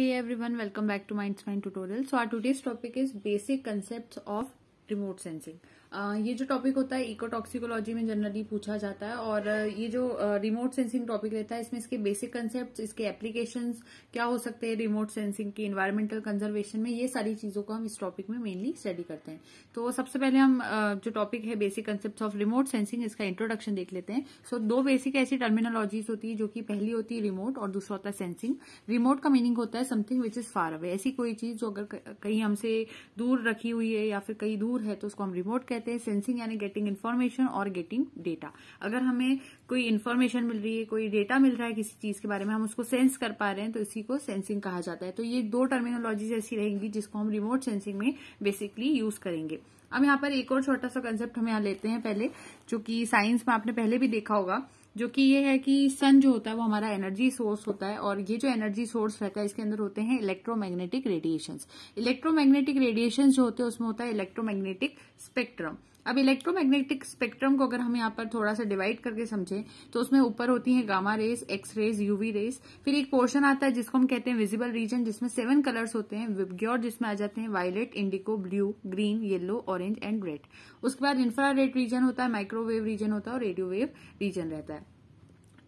Hey everyone, welcome back to Mindsmind tutorial. So our today's topic is basic concepts of remote sensing. ये जो topic होता है इकोटॉक्सिकोलॉजी में generally पूछा जाता है और ये जो रिमोट सेंसिंग टॉपिक रहता है इसमें इसके बेसिक कंसेप्ट इसके एप्लीकेशन क्या हो सकते हैं रिमोट सेंसिंग की इन्वायरमेंटल कंजर्वेशन में ये सारी चीजों को हम इस टॉपिक में मेनली स्टडी करते हैं तो सबसे पहले हम जो टॉपिक है basic concept of remote sensing इसका इंट्रोडक्शन देख लेते हैं सो so, दो बेसिक ऐसी टर्मिनोलॉजीज होती है जो कि पहली होती है रिमोट और दूसरा होता है सेंसिंग रिमोट का मीनिंग होता है something which is far away ऐसी कोई चीज जो अगर कहीं हमसे दूर रखी हुई है या फिर कहीं दूर है तो उसको हम रिमोट कहते कहते हैं सेंसिंग यानी गेटिंग इन्फॉर्मेशन और गेटिंग डेटा अगर हमें कोई इन्फॉर्मेशन मिल रही है कोई डेटा मिल रहा है किसी चीज के बारे में हम उसको सेंस कर पा रहे हैं तो इसी को सेंसिंग कहा जाता है तो ये दो टर्मिनोलॉजीज ऐसी रहेंगी जिसको हम रिमोट सेंसिंग में बेसिकली यूज करेंगे अब यहाँ पर एक और छोटा सा कंसेप्ट हम यहाँ लेते हैं पहले जो कि साइंस में आपने पहले भी देखा होगा जो कि ये है कि सन जो होता है वो हमारा एनर्जी सोर्स होता है और ये जो एनर्जी सोर्स रहता है इसके अंदर होते हैं इलेक्ट्रोमैग्नेटिक रेडिएशन इलेक्ट्रोमैग्नेटिक रेडिएशन जो होते हैं उसमें होता है इलेक्ट्रोमैग्नेटिक स्पेक्ट्रम अब इलेक्ट्रोमैग्नेटिक स्पेक्ट्रम को अगर हम यहाँ पर थोड़ा सा डिवाइड करके समझें तो उसमें ऊपर होती है gamma rays x rays UV rays फिर एक पोर्शन आता है जिसको हम कहते हैं विजिबल रीजन जिसमें सेवन कलर्स होते हैं विबग्योर जिसमें आ जाते हैं violet indigo blue green yellow orange and red उसके बाद इंफ्रा रीजन होता है माइक्रोवेव रीजन होता है और रेडियोवेव रीजन रहता है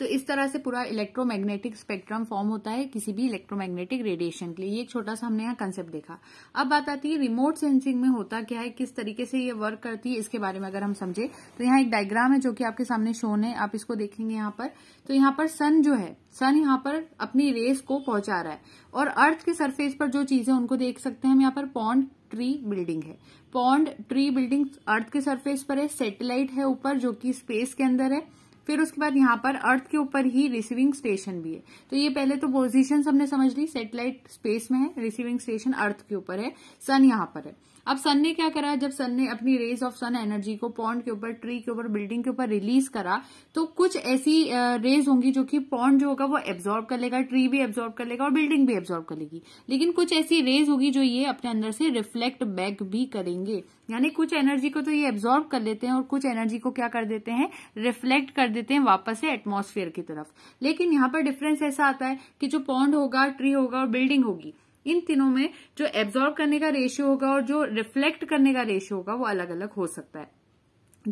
तो इस तरह से पूरा इलेक्ट्रोमैग्नेटिक स्पेक्ट्रम फॉर्म होता है किसी भी इलेक्ट्रोमैग्नेटिक रेडिएशन के लिए ये छोटा सा हमने यहाँ कंसेप्ट देखा अब बात आती है रिमोट सेंसिंग में होता क्या है किस तरीके से ये वर्क करती है इसके बारे में अगर हम समझे तो यहाँ एक डायग्राम है जो कि आपके सामने शोन है आप इसको देखेंगे यहाँ पर तो यहाँ पर सन जो है सन यहाँ पर अपनी रेस को पहुंचा रहा है और अर्थ के सरफेस पर जो चीजें उनको देख सकते हैं हम यहाँ पर पॉन्ड ट्री बिल्डिंग है पॉन्ड ट्री बिल्डिंग अर्थ के सरफेस पर है सेटेलाइट है ऊपर जो कि स्पेस के अंदर है फिर उसके बाद यहाँ पर अर्थ के ऊपर ही रिसीविंग स्टेशन भी है तो ये पहले तो पोजिशन हमने समझ ली सेटेलाइट स्पेस में है रिसीविंग स्टेशन अर्थ के ऊपर है सन यहाँ पर है अब सन ने क्या करा जब सन ने अपनी रेज ऑफ सन एनर्जी को पॉन्ड के ऊपर ट्री के ऊपर बिल्डिंग के ऊपर रिलीज करा तो कुछ ऐसी रेज होंगी जो कि पॉन्ड जो होगा वो एब्जॉर्ब कर लेगा ट्री भी एब्जॉर्ब कर लेगा और बिल्डिंग भी एब्जॉर्ब कर लेगी लेकिन कुछ ऐसी रेज होगी जो ये अपने अंदर से रिफ्लेक्ट बैक भी करेंगे यानी कुछ एनर्जी को तो ये एब्जॉर्ब कर लेते हैं और कुछ एनर्जी को क्या कर देते हैं रिफ्लेक्ट कर देते हैं वापस से एटमोस्फेयर की तरफ लेकिन यहाँ पर डिफरेंस ऐसा आता है कि जो पॉन्ड होगा ट्री होगा और बिल्डिंग होगी इन तीनों में जो एब्जॉर्ब करने का रेशियो होगा और जो रिफ्लेक्ट करने का रेशियो होगा वो अलग अलग हो सकता है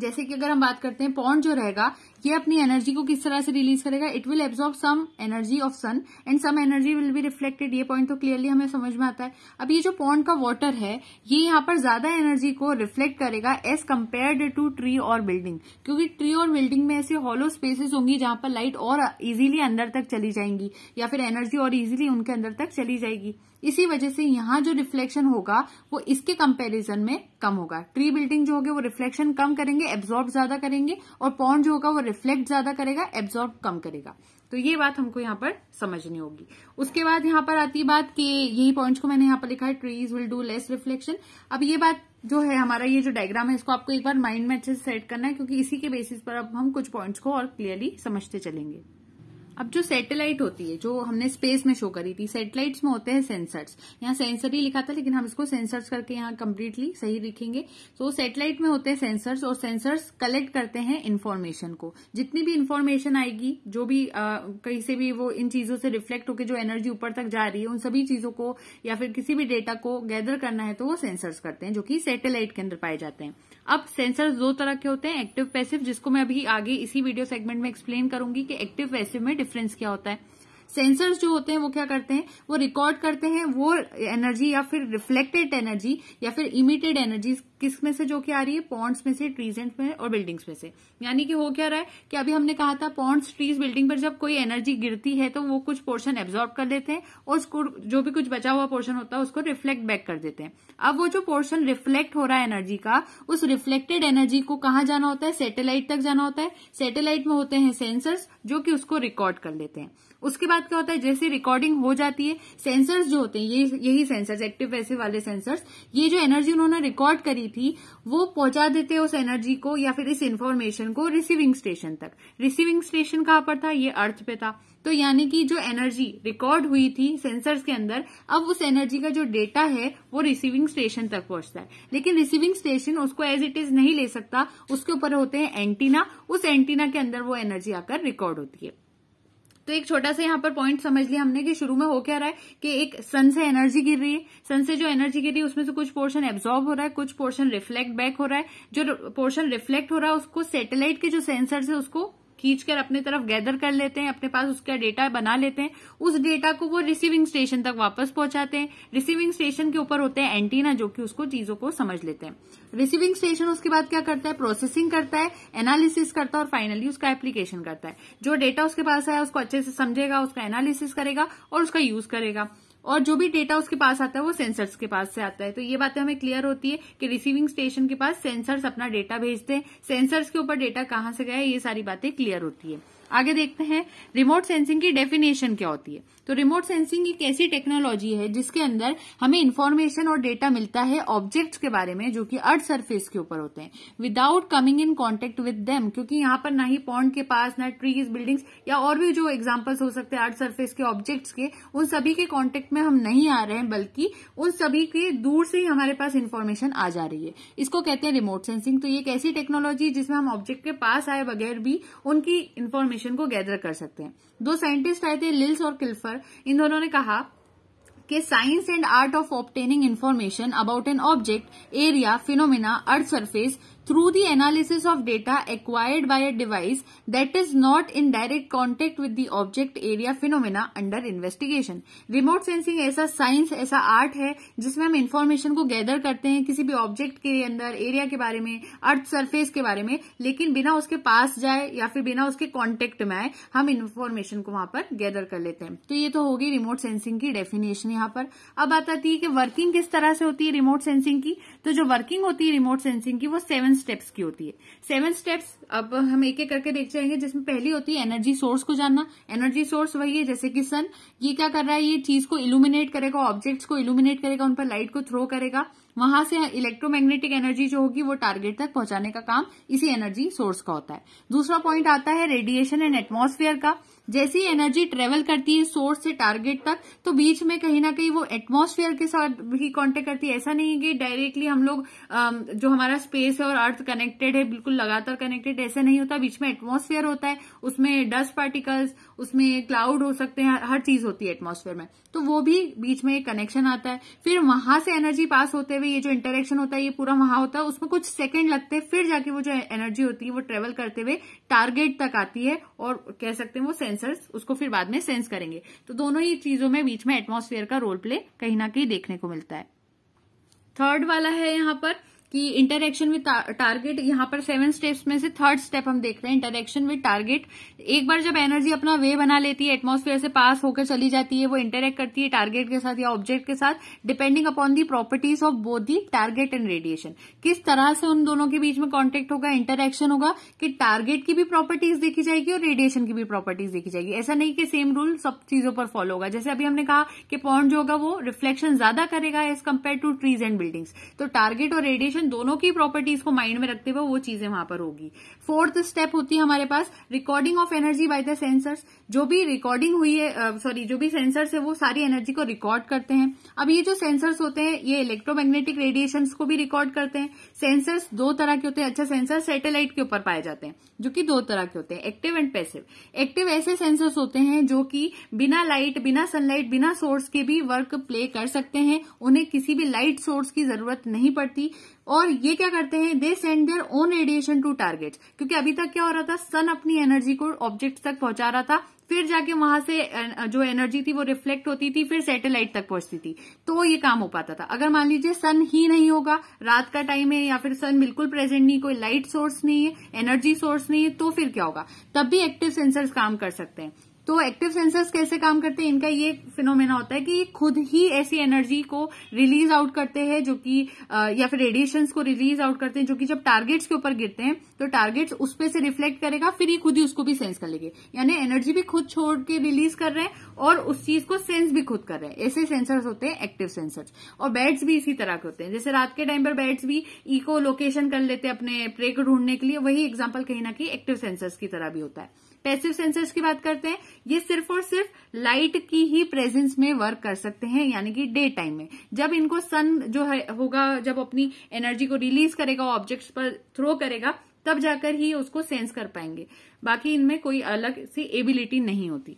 जैसे कि अगर हम बात करते हैं पॉन्ड जो रहेगा ये अपनी एनर्जी को किस तरह से रिलीज करेगा it will absorb some energy of sun and some energy will be reflected ये पॉइंट तो क्लियरली हमें समझ में आता है अब ये जो पॉन्ड का वाटर है ये यहाँ पर ज्यादा एनर्जी को रिफ्लेक्ट करेगा एज कम्पेयर टू ट्री और बिल्डिंग क्योंकि ट्री और बिल्डिंग में ऐसे हॉलो स्पेसेस होंगी जहां पर लाइट और इजिली अंदर तक चली जाएंगी या फिर एनर्जी और इजिली उनके अंदर तक चली जाएगी इसी वजह से यहाँ जो रिफ्लेक्शन होगा वो इसके कंपैरिजन में कम होगा ट्री बिल्डिंग जो होगी वो रिफ्लेक्शन कम करेंगे एब्जॉर्ब ज्यादा करेंगे और पॉन्ड जो होगा वो रिफ्लेक्ट ज्यादा करेगा एब्जॉर्ब कम करेगा तो ये बात हमको यहाँ पर समझनी होगी उसके बाद यहाँ पर आती बात कि यही पॉइंट्स को मैंने यहाँ पर लिखा है trees will do less reflection अब ये बात जो है हमारा ये जो डायग्राम है इसको आपको एक बार माइंड में अच्छे से सेट करना है क्योंकि इसी के बेसिस पर अब हम कुछ पॉइंट्स को और क्लियरली समझते चलेंगे अब जो सैटेलाइट होती है जो हमने स्पेस में शो करी थी सैटेलाइट्स में होते हैं सेंसर्स यहाँ सेंसर ही लिखा था लेकिन हम इसको सेंसर्स करके यहाँ कम्प्लीटली सही लिखेंगे तो सैटेलाइट में होते हैं सेंसर्स और सेंसर्स कलेक्ट करते हैं इन्फॉर्मेशन को जितनी भी इन्फॉर्मेशन आएगी जो भी कहीं से भी वो इन चीजों से रिफ्लेक्ट होकर जो एनर्जी ऊपर तक जा रही है उन सभी चीजों को या फिर किसी भी डेटा को गैदर करना है तो वो सेंसर्स करते हैं जो कि सैटेलाइट के अंदर पाए जाते हैं अब सेंसर्स दो तरह के होते हैं एक्टिव पैसिव जिसको मैं अभी आगे इसी वीडियो सेगमेंट में एक्सप्लेन करूंगी कि एक्टिव पैसिव में डिफरेंस क्या होता है सेंसर्स जो होते हैं वो क्या करते हैं वो रिकॉर्ड करते हैं वो एनर्जी या फिर रिफ्लेक्टेड एनर्जी या फिर इमिटेड एनर्जी किस में से जो क्या आ रही है पॉन्ड्स में से ट्रीज एंड में और बिल्डिंग्स में से यानी कि हो क्या रहा है कि अभी हमने कहा था पॉन्ड्स ट्रीज बिल्डिंग पर जब कोई एनर्जी गिरती है तो वो कुछ पोर्शन एब्जॉर्ब कर लेते हैं और उसको जो भी कुछ बचा हुआ पोर्शन होता है उसको रिफ्लेक्ट बैक कर देते हैं अब वो जो पोर्शन रिफ्लेक्ट हो रहा है एनर्जी का उस रिफ्लेक्टेड एनर्जी को कहा जाना होता है सेटेलाइट तक जाना होता है सेटेलाइट में होते हैं सेंसर्स जो कि उसको रिकॉर्ड कर लेते हैं उसके बाद क्या होता है जैसे रिकॉर्डिंग हो जाती है सेंसर्स जो होते हैं ये यही सेंसर्स एक्टिव पैसे वाले सेंसर्स ये जो एनर्जी उन्होंने रिकॉर्ड करी थी वो पहुंचा देते हैं उस एनर्जी को या फिर इस इन्फॉर्मेशन को रिसीविंग स्टेशन तक रिसीविंग स्टेशन कहां पर था ये अर्थ पे था तो यानी कि जो एनर्जी रिकॉर्ड हुई थी सेंसर्स के अंदर अब उस एनर्जी का जो डेटा है वो रिसीविंग स्टेशन तक पहुंचता है लेकिन रिसीविंग स्टेशन उसको एज इट इज नहीं ले सकता उसके ऊपर होते हैं एंटीना उस एंटीना के अंदर वो एनर्जी आकर रिकॉर्ड होती है तो एक छोटा सा यहाँ पर पॉइंट समझ लिया हमने कि शुरू में हो क्या रहा है कि एक सन से एनर्जी गिर रही है सन से जो एनर्जी गिर रही है उसमें से कुछ पोर्शन एब्जॉर्ब हो रहा है कुछ पोर्शन रिफ्लेक्ट बैक हो रहा है जो पोर्शन रिफ्लेक्ट हो रहा है उसको सैटेलाइट के जो सेंसर है उसको खींचकर अपने तरफ गैदर कर लेते हैं अपने पास उसका डेटा बना लेते हैं उस डेटा को वो रिसीविंग स्टेशन तक वापस पहुंचाते हैं रिसीविंग स्टेशन के ऊपर होते हैं एंटीना जो कि उसको चीजों को समझ लेते हैं रिसीविंग स्टेशन उसके बाद क्या करता है प्रोसेसिंग करता है एनालिसिस करता है और फाइनली उसका एप्लीकेशन करता है जो डेटा उसके पास आया उसको अच्छे से समझेगा उसका एनालिसिस करेगा और उसका यूज करेगा और जो भी डेटा उसके पास आता है वो सेंसर्स के पास से आता है तो ये बातें हमें क्लियर होती है कि रिसीविंग स्टेशन के पास सेंसर्स अपना डेटा भेजते हैं सेंसर्स के ऊपर डेटा कहाँ से गया ये सारी बातें क्लियर होती है आगे देखते हैं रिमोट सेंसिंग की डेफिनेशन क्या होती है तो रिमोट सेंसिंग एक ऐसी टेक्नोलॉजी है जिसके अंदर हमें इन्फॉर्मेशन और डेटा मिलता है ऑब्जेक्ट्स के बारे में जो कि अर्थ सरफेस के ऊपर होते हैं without coming in contact with them क्योंकि यहां पर ना ही पॉन्ड के पास ना ट्रीज बिल्डिंग्स या और भी जो एग्जाम्पल्स हो सकते हैं अर्थ सर्फेस के ऑब्जेक्ट्स के उन सभी के कॉन्टेक्ट में हम नहीं आ रहे हैं बल्कि उन सभी के दूर से ही हमारे पास इन्फॉर्मेशन आ जा रही है इसको कहते हैं रिमोट सेंसिंग तो ये एक ऐसी टेक्नोलॉजी जिसमें हम ऑब्जेक्ट के पास आए बगैर भी उनकी इन्फॉर्मेशन को गैदर कर सकते हैं दो साइंटिस्ट आए थे लिल्स और किल्फर इन दोनों ने कहा कि science and art of obtaining information about an object area phenomena earth surface through the analysis of data acquired by a device that is not in direct contact with the object area phenomena under investigation. Remote sensing ऐसा science ऐसा art है जिसमें हम information को gather करते हैं किसी भी ऑब्जेक्ट के अंदर एरिया के बारे में अर्थ सरफेस के बारे में लेकिन बिना उसके पास जाए या फिर बिना उसके कॉन्टेक्ट में आए हम इन्फॉर्मेशन को वहां पर गैदर कर लेते हैं तो ये तो होगी रिमोट सेंसिंग की डेफिनेशन यहां पर अब आता है कि वर्किंग किस तरह से होती है रिमोट सेंसिंग की तो जो वर्किंग होती है रिमोट सेंसिंग की वो सेवन स्टेप्स की होती है सेवन स्टेप्स अब हम एक एक करके देख जाएंगे जिसमें पहली होती है एनर्जी सोर्स को जानना एनर्जी सोर्स वही है जैसे कि सन ये क्या कर रहा है ये चीज को इल्यूमिनेट करेगा ऑब्जेक्ट्स को इल्यूमिनेट करेगा उन पर लाइट को थ्रो करेगा वहां से इलेक्ट्रोमैग्नेटिक एनर्जी जो होगी वो टारगेट तक पहुंचाने का काम इसी एनर्जी सोर्स का होता है दूसरा पॉइंट आता है रेडिएशन एंड एटमोस्फेयर का जैसी एनर्जी ट्रेवल करती है सोर्स से टारगेट तक तो बीच में कहीं ना कहीं वो एटमोस्फेयर के साथ भी कांटेक्ट करती है ऐसा नहीं है कि डायरेक्टली हम लोग जो हमारा स्पेस है और अर्थ कनेक्टेड है बिल्कुल लगातार कनेक्टेड ऐसा नहीं होता बीच में एटमोस्फेयर होता है उसमें डस्ट पार्टिकल्स उसमें क्लाउड हो सकते हैं हर चीज होती है एटमोस्फेयर में तो वो भी बीच में एक कनेक्शन आता है फिर वहां से एनर्जी पास होते हुए ये जो इंटरेक्शन होता है ये पूरा वहां होता है उसमें कुछ सेकेंड लगते हैं फिर जाके वो जो एनर्जी होती है वो ट्रेवल करते हुए टारगेट तक आती है और कह सकते हैं वो सेंस सेंसर्स उसको फिर बाद में सेंस करेंगे तो दोनों ही चीजों में बीच में एटमोस्फेयर का रोल प्ले कहीं ना कहीं देखने को मिलता है थर्ड वाला है यहाँ पर कि इंटरेक्शन विद टारगेट यहाँ पर सेवन स्टेप्स में से थर्ड स्टेप हम देख रहे हैं इंटरेक्शन विद टारगेट एक बार जब एनर्जी अपना वे बना लेती है एटमोस्फेयर से पास होकर चली जाती है वो इंटरेक्ट करती है टारगेट के साथ या ऑब्जेक्ट के साथ depending upon the properties of both the target and radiation किस तरह से उन दोनों के बीच में कॉन्टेक्ट होगा इंटरेक्शन होगा कि टारगेट की भी प्रॉपर्टीज देखी जाएगी और रेडिएशन की भी प्रॉपर्टीज देखी जाएगी ऐसा नहीं कि सेम रूल सब चीजों पर फॉलो होगा जैसे अभी हमने कहा कि पॉन्ट जो होगा वो रिफ्लेक्शन ज्यादा करेगा as compared to trees and buildings तो टारगेट और रेडिएशन दोनों की प्रॉपर्टीज को माइंड में रखते हुए वो चीजें वहां पर होगी फोर्थ स्टेप होती है हमारे पास recording of energy by the sensors जो भी रिकॉर्डिंग हुई है सॉरी जो भी सेंसर्स है वो सारी एनर्जी को रिकॉर्ड करते हैं अब ये जो सेंसर्स होते हैं ये इलेक्ट्रोमैग्नेटिक रेडिएशन को भी रिकॉर्ड करते हैं सेंसर्स दो तरह के होते हैं अच्छा सेंसर सेटेलाइट के ऊपर पाए जाते हैं जो कि दो तरह के होते हैं एक्टिव एंड पैसिव एक्टिव ऐसे सेंसर्स होते हैं जो कि बिना लाइट बिना सनलाइट बिना सोर्स के भी वर्क प्ले कर सकते हैं उन्हें किसी भी लाइट सोर्स की जरूरत नहीं पड़ती और ये क्या करते हैं they send their own radiation to targets क्योंकि अभी तक क्या हो रहा था सन अपनी एनर्जी को ऑब्जेक्ट तक पहुंचा रहा था फिर जाके वहां से जो एनर्जी थी वो रिफ्लेक्ट होती थी फिर सैटेलाइट तक पहुंचती थी तो ये काम हो पाता था अगर मान लीजिए सन ही नहीं होगा रात का टाइम है या फिर सन बिल्कुल प्रेजेंट नहीं कोई लाइट सोर्स नहीं है एनर्जी सोर्स नहीं है तो फिर क्या होगा तब भी एक्टिव सेंसर्स काम कर सकते हैं तो एक्टिव सेंसर्स कैसे काम करते हैं इनका ये फिनोमेना होता है कि ये खुद ही ऐसी एनर्जी को रिलीज आउट करते हैं जो कि या फिर रेडिएशन को रिलीज आउट करते हैं जो कि जब टारगेट्स के ऊपर गिरते हैं तो टारगेट्स उस पर से रिफ्लेक्ट करेगा फिर ये खुद ही उसको भी सेंस कर लेंगे यानी एनर्जी भी खुद छोड़ के रिलीज कर रहे हैं और उस चीज को सेंस भी खुद कर रहे हैं ऐसे सेंसर्स होते हैं एक्टिव सेंसर्स और बैड्स भी इसी तरह के होते हैं जैसे रात के टाइम पर बैड्स भी इको लोकेशन कर लेते हैं अपने प्रे को ढूंढने के लिए वही एग्जाम्पल कहीं ना कहीं एक्टिव सेंसर्स की तरह भी होता है पैसिव सेंसर्स की बात करते हैं ये सिर्फ और सिर्फ लाइट की ही प्रेजेंस में वर्क कर सकते हैं यानी कि डे टाइम में जब इनको सन जो है होगा जब अपनी एनर्जी को रिलीज करेगा ऑब्जेक्ट्स पर थ्रो करेगा तब जाकर ही उसको सेंस कर पाएंगे बाकी इनमें कोई अलग सी एबिलिटी नहीं होती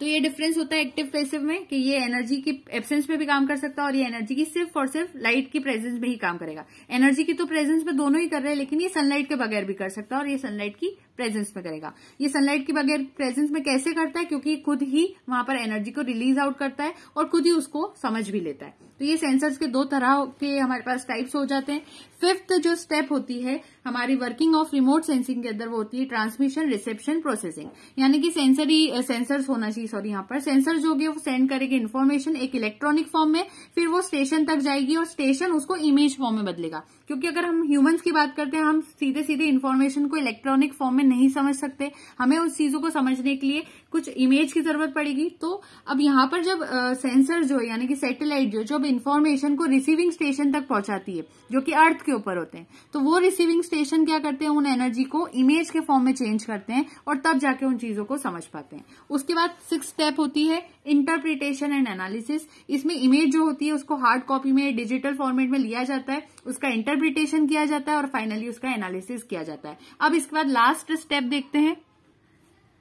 तो ये डिफरेंस होता है एक्टिव पैसिव में कि ये एनर्जी की एब्सेंस में भी काम कर सकता है और ये एनर्जी की सिर्फ और सिर्फ लाइट की प्रेजेंस में ही काम करेगा एनर्जी की तो प्रेजेंस में दोनों ही कर रहे हैं लेकिन ये सनलाइट के बगैर भी कर सकता है और ये सनलाइट की प्रेजेंस में करेगा ये सनलाइट के बगैर प्रेजेंस में कैसे करता है क्योंकि खुद ही वहां पर एनर्जी को रिलीज आउट करता है और खुद ही उसको समझ भी लेता है तो ये सेंसर्स के दो तरह के हमारे पास टाइप्स हो जाते हैं फिफ्थ जो स्टेप होती है हमारी वर्किंग ऑफ रिमोट सेंसिंग के अंदर वो होती है ट्रांसमिशन रिसेप्शन प्रोसेसिंग यानी कि सेंसरी सेंसर्स होना चाहिए सॉरी सॉरी यहाँ पर सेंसर जो होगी वो सेंड करेगी इन्फॉर्मेशन एक इलेक्ट्रॉनिक फॉर्म में फिर वो स्टेशन तक जाएगी और स्टेशन उसको इमेज फॉर्म में बदलेगा क्योंकि अगर हम ह्यूमंस की बात करते हैं हम सीधे सीधे इन्फॉर्मेशन को इलेक्ट्रॉनिक फॉर्म में नहीं समझ सकते हमें उस चीजों को समझने के लिए कुछ इमेज की जरूरत पड़ेगी तो अब यहाँ पर जब सेंसर जो है यानी कि सैटेलाइट जो अब इन्फॉर्मेशन को रिसीविंग स्टेशन तक पहुंचाती है जो कि अर्थ के ऊपर होते हैं तो वो रिसीविंग स्टेशन क्या करते हैं उन एनर्जी को इमेज के फॉर्म में चेंज करते हैं और तब जाके उन चीजों को समझ पाते हैं उसके बाद सिक्स स्टेप होती है इंटरप्रिटेशन एंड एनालिसिस इसमें इमेज जो होती है उसको हार्ड कॉपी में डिजिटल फॉर्मेट में लिया जाता है उसका इंटरप्रिटेशन किया जाता है और फाइनली उसका एनालिसिस किया जाता है अब इसके बाद लास्ट स्टेप देखते हैं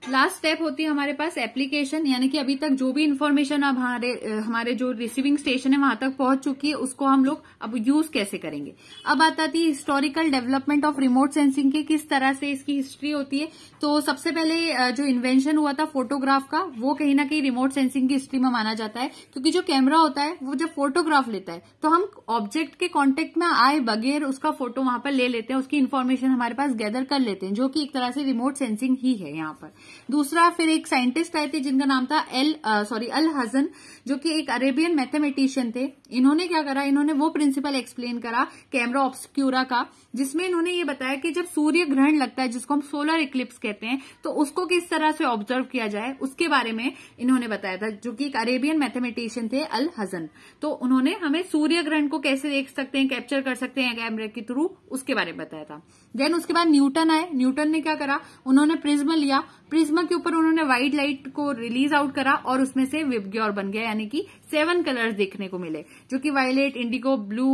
लास्ट स्टेप होती है हमारे पास एप्लीकेशन यानी कि अभी तक जो भी इन्फॉर्मेशन अब हमारे हमारे जो रिसीविंग स्टेशन है वहां तक पहुंच चुकी है उसको हम लोग अब यूज कैसे करेंगे अब आता थी है historical development of remote sensing की किस तरह से इसकी हिस्ट्री होती है तो सबसे पहले जो इन्वेंशन हुआ था फोटोग्राफ का वो कहीं ना कहीं रिमोट सेंसिंग की हिस्ट्री में माना जाता है क्योंकि जो कैमरा होता है वो जब फोटोग्राफ लेता है तो हम ऑब्जेक्ट के कॉन्टेक्ट में आए बगैर उसका फोटो वहां पर ले लेते हैं उसकी इन्फॉर्मेशन हमारे पास गैदर कर लेते हैं जो कि एक तरह से रिमोट सेंसिंग ही है यहाँ पर दूसरा फिर एक साइंटिस्ट आए थे जिनका नाम था एल सॉरी अल हजन जो कि एक अरेबियन मैथमेटिशियन थे इन्होंने क्या करा इन्होंने वो प्रिंसिपल एक्सप्लेन करा कैमरा ऑब्सक्यूरा का जिसमें इन्होंने ये बताया कि जब सूर्य ग्रहण लगता है जिसको हम सोलर इक्लिप्स कहते हैं तो उसको किस तरह से ऑब्जर्व किया जाए उसके बारे में इन्होंने बताया था जो कि एक अरेबियन मैथमेटिशियन थे अल हजन तो उन्होंने हमें सूर्य ग्रहण को कैसे देख सकते हैं कैप्चर कर सकते हैं कैमरे के थ्रू उसके बारे में बताया था देन उसके बाद न्यूटन आए न्यूटन ने क्या करा उन्होंने प्रिज्म लिया प्रिज्म के ऊपर उन्होंने व्हाइट लाइट को रिलीज आउट करा और उसमें से विबग्योर बन गया यानी कि सेवन कलर्स देखने को मिले जो कि violet indigo blue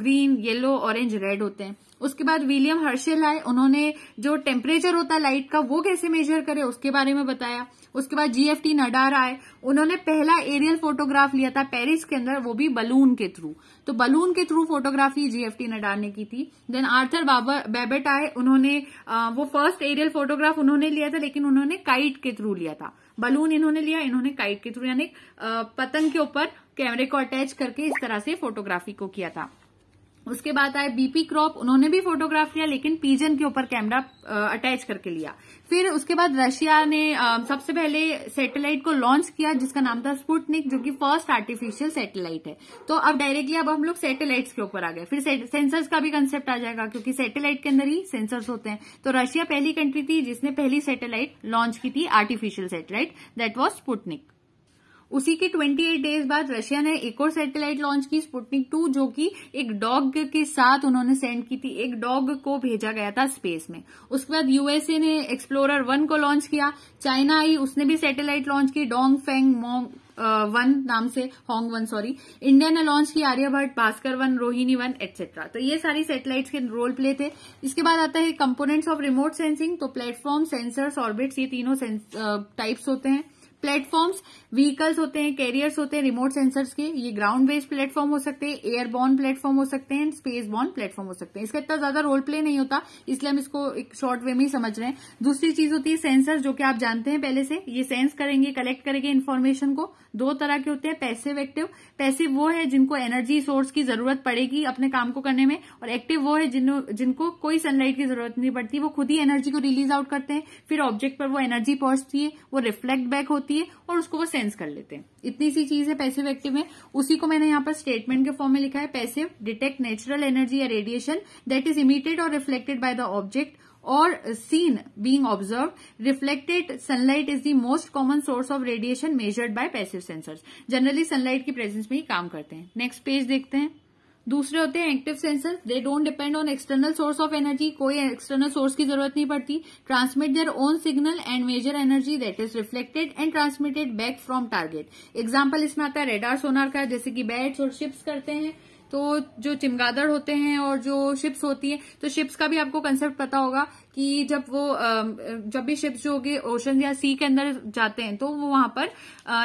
green yellow orange red होते हैं उसके बाद विलियम हर्शेल आए उन्होंने जो टेम्परेचर होता है लाइट का वो कैसे मेजर करे उसके बारे में बताया उसके बाद जीएफटी नडार आए उन्होंने पहला एरियल फोटोग्राफ लिया था पेरिस के अंदर वो भी बलून के थ्रू तो बलून के थ्रू फोटोग्राफी जीएफटी नडार ने की थी देन आर्थर बेबेट आए उन्होंने आ, uh, वो फर्स्ट एरियल फोटोग्राफ उन्होंने लिया था लेकिन उन्होंने काइट के थ्रू लिया था बलून इन्होंने लिया इन्होंने काइट के थ्रू यानी uh, पतंग के ऊपर कैमरे को अटैच करके इस तरह से फोटोग्राफी को किया था उसके बाद आए बीपी क्रॉप उन्होंने भी फोटोग्राफ लिया लेकिन पीजन के ऊपर कैमरा अटैच करके लिया फिर उसके बाद रशिया ने सबसे पहले सैटेलाइट को लॉन्च किया जिसका नाम था स्पुटनिक जो कि फर्स्ट आर्टिफिशियल सैटेलाइट है तो अब डायरेक्टली अब हम लोग सैटेलाइट्स के ऊपर आ गए फिर सेंसर्स का भी कंसेप्ट आ जाएगा क्योंकि सैटेलाइट के अंदर ही सेंसर्स होते हैं तो रशिया पहली कंट्री थी जिसने पहली सैटेलाइट लॉन्च की थी artificial satellite that was Sputnik उसी के 28 डेज बाद रशिया ने एक और सैटेलाइट लॉन्च की स्पुटनिक टू जो कि एक डॉग के साथ उन्होंने सेंड की थी एक डॉग को भेजा गया था स्पेस में उसके बाद यूएसए ने एक्सप्लोरर वन को लॉन्च किया चाइना आई उसने भी सैटेलाइट लॉन्च की डोंग फेंग मोंग वन नाम से होंग वन सॉरी इंडिया ने लॉन्च की Aryabhata Bhaskara one Rohini one etcetera तो ये सारी सैटेलाइट्स के रोल प्ले थे इसके बाद आता है कंपोनेंट्स ऑफ रिमोट सेंसिंग तो प्लेटफॉर्म सेंसर्स ऑर्बिट्स ये तीनों टाइप्स uh, होते हैं प्लेटफॉर्म्स व्हीकल्स होते हैं कैरियर्स होते हैं रिमोट सेंसर्स के ये ग्राउंड बेस्ड प्लेटफॉर्म हो सकते हैं एयरबॉर्न प्लेटफॉर्म हो सकते हैं स्पेस बॉर्न प्लेटफॉर्म हो सकते हैं इसका इतना ज्यादा रोल प्ले नहीं होता इसलिए हम इसको एक शॉर्ट वे में ही समझ रहे हैं दूसरी चीज होती है सेंसर जो कि आप जानते हैं पहले से ये सेंस करेंगे कलेक्ट करेंगे इन्फॉर्मेशन को दो तरह के होते हैं पैसिव एक्टिव पैसिव वो है जिनको एनर्जी सोर्स की जरूरत पड़ेगी अपने काम को करने में और एक्टिव वो है जिनको कोई सनलाइट की जरूरत नहीं पड़ती वो खुद ही एनर्जी को रिलीज आउट करते हैं फिर ऑब्जेक्ट पर वो एनर्जी पहुंचती है वो रिफ्लेक्ट बैक होती है और उसको वो सेंस कर लेते हैं इतनी सी चीज है पैसिव एक्टिव में उसी को मैंने यहाँ पर स्टेटमेंट के फॉर्म में लिखा है पैसिव डिटेक्ट नेचुरल एनर्जी या रेडिएशन दैट इज इमिटेड और रिफ्लेक्टेड बाय द ऑब्जेक्ट और scene being observe reflected sunlight is the most common source of radiation measured by passive sensors generally sunlight की presence में ही काम करते हैं next page देखते हैं दूसरे होते हैं active sensor they don't depend on external source of energy कोई एक्सटर्नल सोर्स की जरूरत नहीं पड़ती transmit their own signal and measure energy that is reflected and transmitted back from target example इसमें आता है रेडार सोनार का जैसे कि बैट्स और शिप्स करते हैं तो जो चिमगादड़ होते हैं और जो शिप्स होती है तो शिप्स का भी आपको कंसेप्ट पता होगा कि जब वो जब भी शिप्स जो होगी ओशन या सी के अंदर जाते हैं तो वो वहां पर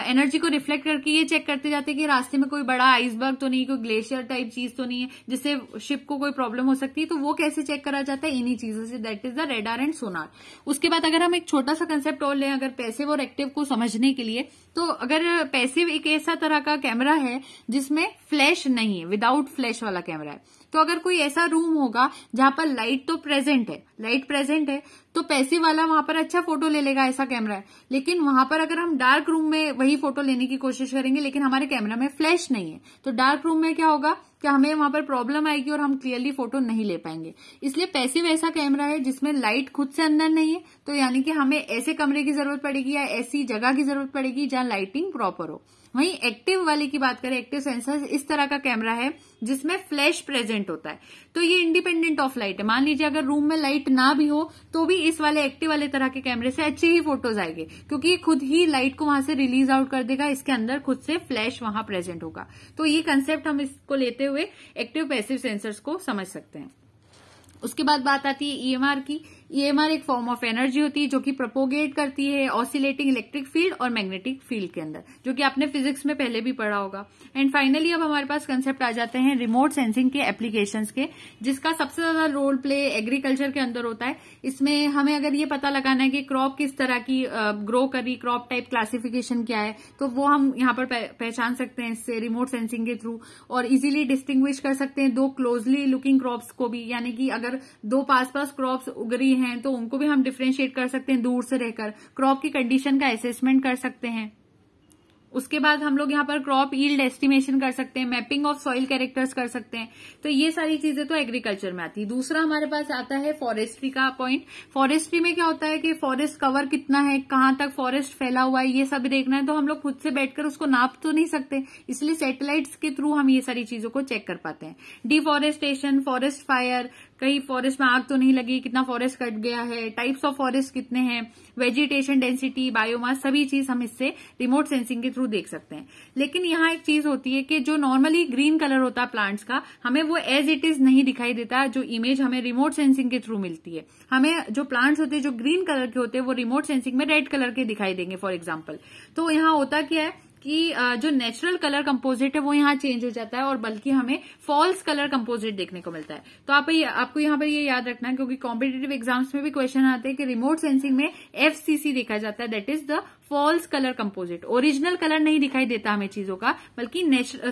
एनर्जी को रिफ्लेक्ट करके ये चेक करते जाते हैं कि रास्ते में कोई बड़ा आइसबर्ग तो नहीं कोई ग्लेशियर टाइप चीज तो नहीं है जिससे शिप को कोई प्रॉब्लम हो सकती है तो वो कैसे चेक करा जाता है इन्हीं चीजों से that is the radar and sonar उसके बाद अगर हम एक छोटा सा कंसेप्ट और लें अगर पैसिव और एक्टिव को समझने के लिए तो अगर पैसिव एक ऐसा तरह का कैमरा है जिसमें फ्लैश नहीं है विदाउट फ्लैश वाला कैमरा है तो अगर कोई ऐसा रूम होगा जहां पर लाइट तो प्रेजेंट है लाइट प्रेजेंट है तो पैसे वाला वहां पर अच्छा फोटो ले लेगा ऐसा कैमरा है लेकिन वहां पर अगर हम डार्क रूम में वही फोटो लेने की कोशिश करेंगे लेकिन हमारे कैमरा में फ्लैश नहीं है तो डार्क रूम में क्या होगा कि हमें वहां पर प्रॉब्लम आएगी और हम क्लियरली फोटो नहीं ले पाएंगे इसलिए पैसे ऐसा कैमरा है जिसमें लाइट खुद से अंदर नहीं है तो यानी कि हमें ऐसे कमरे की जरूरत पड़ेगी या ऐसी जगह की जरूरत पड़ेगी जहां लाइटिंग प्रॉपर हो वहीं एक्टिव वाले की बात करें एक्टिव सेंसर इस तरह का कैमरा है जिसमें फ्लैश प्रेजेंट होता है तो ये इंडिपेंडेंट ऑफ लाइट है मान लीजिए अगर रूम में लाइट ना भी हो तो भी इस वाले एक्टिव वाले तरह के कैमरे से अच्छे ही फोटोज आएंगे क्योंकि ये खुद ही लाइट को वहां से रिलीज आउट कर देगा इसके अंदर खुद से फ्लैश वहां प्रेजेंट होगा तो ये कंसेप्ट हम इसको लेते हुए एक्टिव पैसिव सेंसर्स को समझ सकते हैं उसके बाद बात आती है ईएमआर e की ईएमआर e एक फॉर्म ऑफ एनर्जी होती है जो कि प्रपोगेट करती है ऑसिलेटिंग इलेक्ट्रिक फील्ड और मैग्नेटिक फील्ड के अंदर जो कि आपने फिजिक्स में पहले भी पढ़ा होगा एंड फाइनली अब हमारे पास कंसेप्ट आ जाते हैं रिमोट सेंसिंग के एप्लीकेशन के जिसका सबसे ज्यादा रोल प्ले एग्रीकल्चर के अंदर होता है इसमें हमें अगर ये पता लगाना है कि क्रॉप किस तरह की ग्रो करी क्रॉप टाइप क्लासिफिकेशन क्या है तो वो हम यहाँ पर पहचान सकते हैं इससे रिमोट सेंसिंग के थ्रू और इजिली डिस्टिंग्विश कर सकते हैं दो क्लोजली लुकिंग क्रॉप्स को भी यानी कि अगर अगर दो पास पास क्रॉप्स उग रही हैं तो उनको भी हम डिफ्रेंशिएट कर सकते हैं दूर से रहकर क्रॉप की कंडीशन का असेसमेंट कर सकते हैं उसके बाद हम लोग यहाँ पर क्रॉप ईल्ड एस्टिमेशन कर सकते हैं मैपिंग ऑफ सॉइल कैरेक्टर्स कर सकते हैं तो ये सारी चीजें तो एग्रीकल्चर में आती है दूसरा हमारे पास आता है फॉरेस्ट्री का पॉइंट फॉरेस्ट्री में क्या होता है कि फॉरेस्ट कवर कितना है कहाँ तक फॉरेस्ट फैला हुआ है ये सब देखना है तो हम लोग खुद से बैठकर उसको नाप तो नहीं सकते इसलिए सेटेलाइट्स के थ्रू हम ये सारी चीजों को चेक कर पाते हैं डिफॉरेस्टेशन फॉरेस्ट फायर कहीं फॉरेस्ट में आग तो नहीं लगी कितना फॉरेस्ट कट गया है टाइप्स ऑफ फॉरेस्ट कितने हैं वेजिटेशन डेंसिटी बायोमास सभी चीज हम इससे रिमोट सेंसिंग के थ्रू देख सकते हैं लेकिन यहां एक चीज होती है कि जो नॉर्मली ग्रीन कलर होता है प्लांट्स का हमें वो एज इट इज नहीं दिखाई देता जो इमेज हमें रिमोट सेंसिंग के थ्रू मिलती है हमें जो प्लांट्स होते हैं जो ग्रीन कलर के होते हैं वो रिमोट सेंसिंग में रेड कलर के दिखाई देंगे फॉर एग्जाम्पल तो यहां होता क्या है कि जो नेचुरल कलर कंपोजिट है वो यहाँ चेंज हो जाता है और बल्कि हमें फॉल्स कलर कंपोजिट देखने को मिलता है तो आप आपको यहाँ पर ये याद रखना है क्योंकि कॉम्पिटेटिव एग्जाम्स में भी क्वेश्चन आते हैं कि रिमोट सेंसिंग में एफ देखा जाता है that is the false colour composite original colour नहीं दिखाई देता हमें चीजों का बल्कि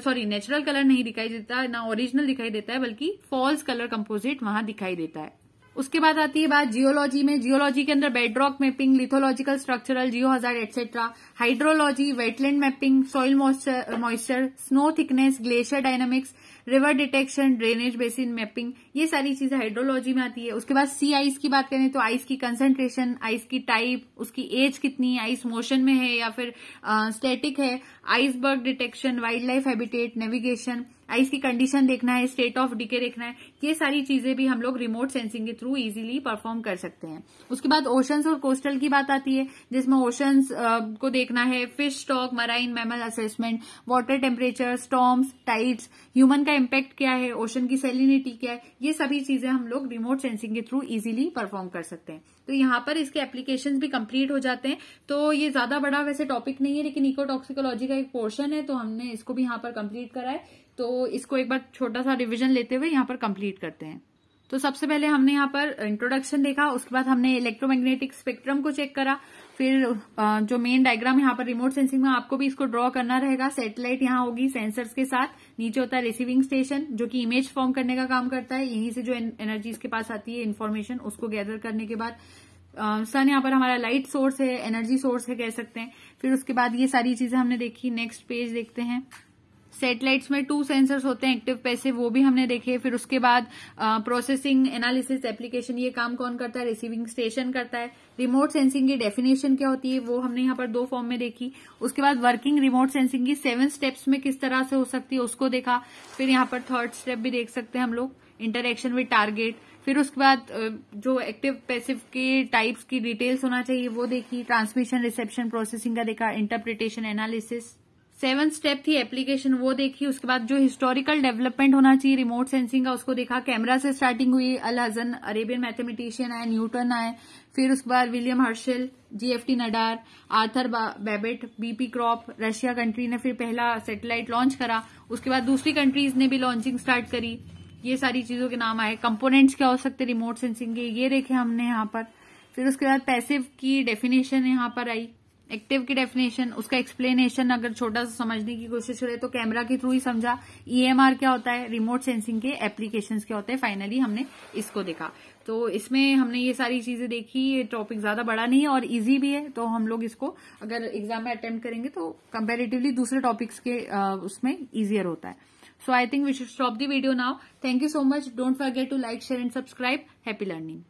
सॉरी नेचुरल कलर नहीं दिखाई देता ना ओरिजिनल दिखाई देता है बल्कि फॉल्स कलर कंपोजिट वहां दिखाई देता है उसके बाद आती है बात जियोलॉजी में जियोलॉजी के अंदर bedrock mapping lithological structural geo hazard etcetera hydrology wetland mapping soil moisture snow thickness glacier dynamics river detection drainage basin mapping ये सारी चीजें हाइड्रोलॉजी में आती है उसके बाद सी आइस की बात करें तो आइस की कंसेंट्रेशन आइस की टाइप उसकी एज कितनी आइस मोशन में है या फिर स्टेटिक है iceberg detection wildlife habitat navigation ice की कंडीशन देखना है स्टेट ऑफ डिके देखना है ये सारी चीजें भी हम लोग रिमोट सेंसिंग के थ्रू इजीली परफॉर्म कर सकते हैं उसके बाद ओशंस और कोस्टल की बात आती है जिसमें ओशंस को देखना है fish stock marine mammal assessment water temperature storms tides human का इम्पैक्ट क्या है ओशन की सेलिनिटी क्या है ये सभी चीजें हम लोग रिमोट सेंसिंग के थ्रू इजिली परफॉर्म कर सकते हैं तो यहाँ पर इसके एप्लीकेशन भी कम्प्लीट हो जाते हैं तो ये ज्यादा बड़ा वैसे टॉपिक नहीं है लेकिन इको टॉक्सिकोलॉजी का एक पोर्शन है तो हमने इसको भी यहाँ पर कम्प्लीट करा है तो इसको एक बार छोटा सा रिविजन लेते हुए यहाँ पर कम्प्लीट करते हैं तो सबसे पहले हमने यहाँ पर इंट्रोडक्शन देखा उसके बाद हमने इलेक्ट्रोमैग्नेटिक स्पेक्ट्रम को चेक करा फिर जो मेन डायग्राम यहाँ पर रिमोट सेंसिंग में आपको भी इसको ड्रॉ करना रहेगा सैटेलाइट यहाँ होगी सेंसर्स के साथ नीचे होता है रिसीविंग स्टेशन जो कि इमेज फॉर्म करने का काम करता है यहीं से जो एनर्जी इसके पास आती है इन्फॉर्मेशन उसको गैदर करने के बाद सन यहाँ पर हमारा लाइट सोर्स है एनर्जी सोर्स है कह सकते हैं फिर उसके बाद ये सारी चीजें हमने देखी नेक्स्ट पेज देखते हैं सेटेलाइट्स में टू सेंसर्स होते हैं एक्टिव पैसे वो भी हमने देखे फिर उसके बाद प्रोसेसिंग एनालिसिस एप्लीकेशन ये काम कौन करता है रिसीविंग स्टेशन करता है रिमोट सेंसिंग की डेफिनेशन क्या होती है वो हमने यहाँ पर दो फॉर्म में देखी उसके बाद वर्किंग रिमोट सेंसिंग की सेवन स्टेप्स में किस तरह से हो सकती है उसको देखा फिर यहाँ पर थर्ड स्टेप भी देख सकते हैं हम लोग इंटरेक्शन विद टारगेट फिर उसके बाद जो एक्टिव पैसिव के टाइप्स की डिटेल्स होना चाहिए वो देखी ट्रांसमिशन रिसेप्शन प्रोसेसिंग का देखा इंटरप्रिटेशन एनालिसिस सेवन स्टेप थी एप्लीकेशन वो देखी उसके बाद जो हिस्टोरिकल डेवलपमेंट होना चाहिए रिमोट सेंसिंग का उसको देखा कैमरा से स्टार्टिंग हुई अल हजन अरेबियन मैथमेटिशियन आए न्यूटन आए फिर उसके बाद William Herschel GFT Nadar Arthur Batut BP crop Russia country ने फिर पहला सेटेलाइट लॉन्च करा उसके बाद दूसरी कंट्रीज ने भी लॉन्चिंग स्टार्ट करी ये सारी चीजों के नाम आए कंपोनेंट्स क्या हो सकते रिमोट सेंसिंग के ये देखे हमने यहाँ पर फिर उसके बाद पैसिव की डेफिनेशन यहाँ पर आई एक्टिव की डेफिनेशन उसका एक्सप्लेनेशन अगर छोटा सा समझने की कोशिश करें तो कैमरा के थ्रू ही समझा ईएमआर e क्या होता है रिमोट सेंसिंग के एप्लीकेशन क्या होते हैं फाइनली हमने इसको देखा तो इसमें हमने ये सारी चीजें देखी ये टॉपिक ज्यादा बड़ा नहीं है और इजी भी है तो हम लोग इसको अगर एग्जाम में अटेम्प्ट करेंगे तो कंपेरेटिवली दूसरे टॉपिक्स के आ, उसमें इजियर होता है so I think we should stop the video now thank you so much don't forget to like share and subscribe happy learning